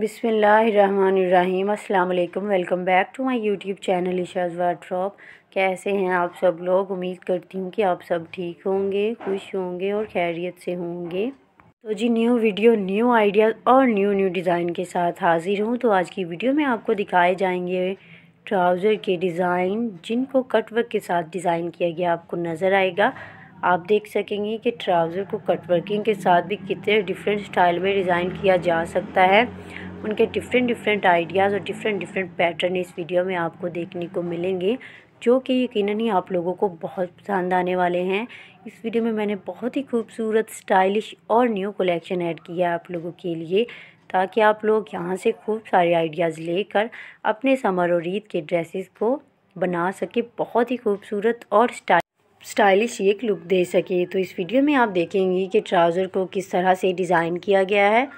बिसमीम् अल्लाम welcome back to my YouTube channel Isha's wardrobe कैसे हैं आप सब लोग उम्मीद करती हूँ कि आप सब ठीक होंगे खुश होंगे और खैरियत से होंगे तो जी न्यू वीडियो न्यू आइडियाज़ और न्यू न्यू डिज़ाइन के साथ हाज़िर हूँ तो आज की वीडियो में आपको दिखाए जाएंगे ट्राउज़र के डिज़ाइन जिनको कटवर्क के साथ डिज़ाइन किया गया आपको नज़र आएगा आप देख सकेंगे कि ट्राउज़र को कटवर्किंग के साथ भी कितने डिफरेंट स्टाइल में डिज़ाइन किया जा सकता है उनके डिफरेंट डिफरेंट आइडियाज़ और डिफरेंट डिफरेंट पैटर्न इस वीडियो में आपको देखने को मिलेंगे जो कि यकीनन ही आप लोगों को बहुत पसंद आने वाले हैं इस वीडियो में मैंने बहुत ही खूबसूरत स्टाइलिश और न्यू कलेक्शन ऐड किया है आप लोगों के लिए ताकि आप लोग यहाँ से खूब सारे आइडियाज़ लेकर अपने समर और ईद के ड्रेसेस को बना सके बहुत ही खूबसूरत और स्टाइलिश एक लुक दे सके तो इस वीडियो में आप देखेंगे कि ट्राउज़र को किस तरह से डिज़ाइन किया गया है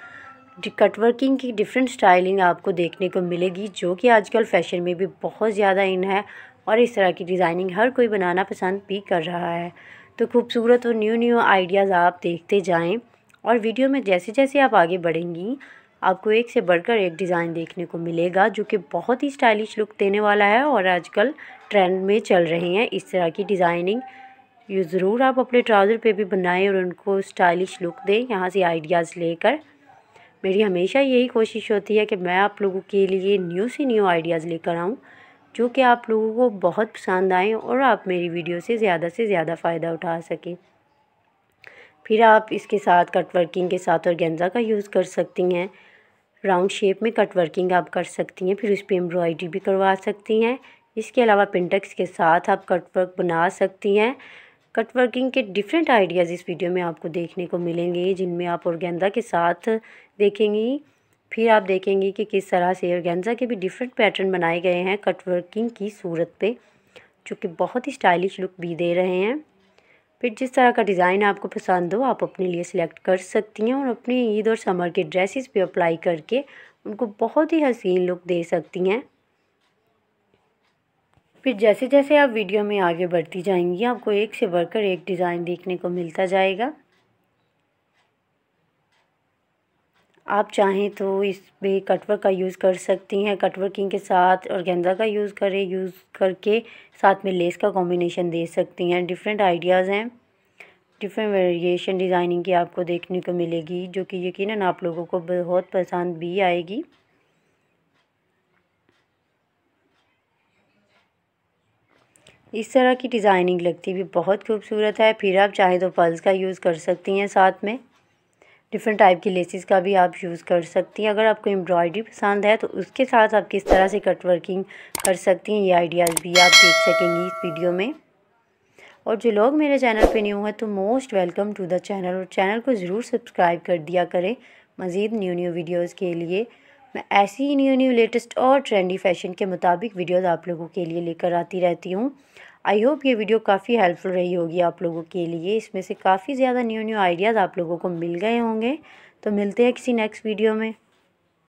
कट वर्किंग की डिफरेंट स्टाइलिंग आपको देखने को मिलेगी जो कि आजकल फ़ैशन में भी बहुत ज़्यादा इन है और इस तरह की डिज़ाइनिंग हर कोई बनाना पसंद भी कर रहा है तो खूबसूरत और न्यू न्यू आइडियाज़ आप देखते जाएं और वीडियो में जैसे जैसे आप आगे बढ़ेंगी आपको एक से बढ़कर एक डिज़ाइन देखने को मिलेगा जो कि बहुत ही स्टाइलिश लुक देने वाला है और आजकल ट्रेंड में चल रहे हैं इस तरह की डिज़ाइनिंग ये ज़रूर आप अपने ट्राउज़र पे भी बनाएं और उनको स्टाइलिश लुक दें यहाँ से आइडियाज़ लेकर मेरी हमेशा यही कोशिश होती है कि मैं आप लोगों के लिए न्यू से न्यू आइडियाज़ लेकर आऊँ जो कि आप लोगों को बहुत पसंद आएँ और आप मेरी वीडियो से ज़्यादा से ज़्यादा फ़ायदा उठा सकें फिर आप इसके साथ कट वर्किंग के साथ और गेंजा का यूज़ कर सकती हैं राउंड शेप में कट वर्किंग आप कर सकती हैं फिर उस पर एम्ब्रॉयडरी भी करवा सकती हैं इसके अलावा पिंटक्स के साथ आप कट वर्क बना सकती हैं कट वर्किंग के डिफरेंट आइडियाज़ इस वीडियो में आपको देखने को मिलेंगे जिनमें आप औरगेंदा के साथ देखेंगी फिर आप देखेंगे कि किस तरह से औरगेंजा के भी डिफरेंट पैटर्न बनाए गए हैं कट वर्किंग की सूरत पे जो कि बहुत ही स्टाइलिश लुक भी दे रहे हैं फिर जिस तरह का डिज़ाइन आपको पसंद हो आप अपने लिए सिलेक्ट कर सकती हैं और अपने ईद और समर के ड्रेसेस पे अप्लाई करके उनको बहुत ही हसीन लुक दे सकती हैं फिर जैसे जैसे आप वीडियो में आगे बढ़ती जाएंगी आपको एक से बढ़कर एक डिज़ाइन देखने को मिलता जाएगा आप चाहें तो इस पर कटवर का यूज़ कर सकती हैं कटवर्किंग के साथ और गेंदा का यूज़ करें यूज़ करके साथ में लेस का कॉम्बिनेशन दे सकती हैं डिफरेंट आइडियाज़ हैं डिफरेंट वेरिएशन डिज़ाइनिंग की आपको देखने को मिलेगी जो कि यकीनन आप लोगों को बहुत पसंद भी आएगी इस तरह की डिज़ाइनिंग लगती हुई बहुत खूबसूरत है फिर आप चाहे तो पर्ल्स का यूज़ कर सकती हैं साथ में डिफरेंट टाइप की लेसिस का भी आप यूज़ कर सकती हैं अगर आपको एम्ब्रॉयडरी पसंद है तो उसके साथ आप किस तरह से कट वर्किंग कर सकती हैं ये आइडियाज़ भी आप देख सकेंगी इस वीडियो में और जो लोग मेरे चैनल पे न्यू हैं तो most welcome to the channel और चैनल को ज़रूर सब्सक्राइब कर दिया करें मज़ीद न्यू न्यू वीडियोज़ के लिए मैं ऐसी ही न्यू न्यू लेटेस्ट और ट्रेंडी फैशन के मुताबिक वीडियोज़ आप लोगों के लिए लेकर आती रहती हूँ आई होप ये वीडियो काफ़ी हेल्पफुल रही होगी आप लोगों के लिए इसमें से काफ़ी ज़्यादा न्यू न्यू आइडियाज़ आप लोगों को मिल गए होंगे तो मिलते हैं किसी नेक्स्ट वीडियो में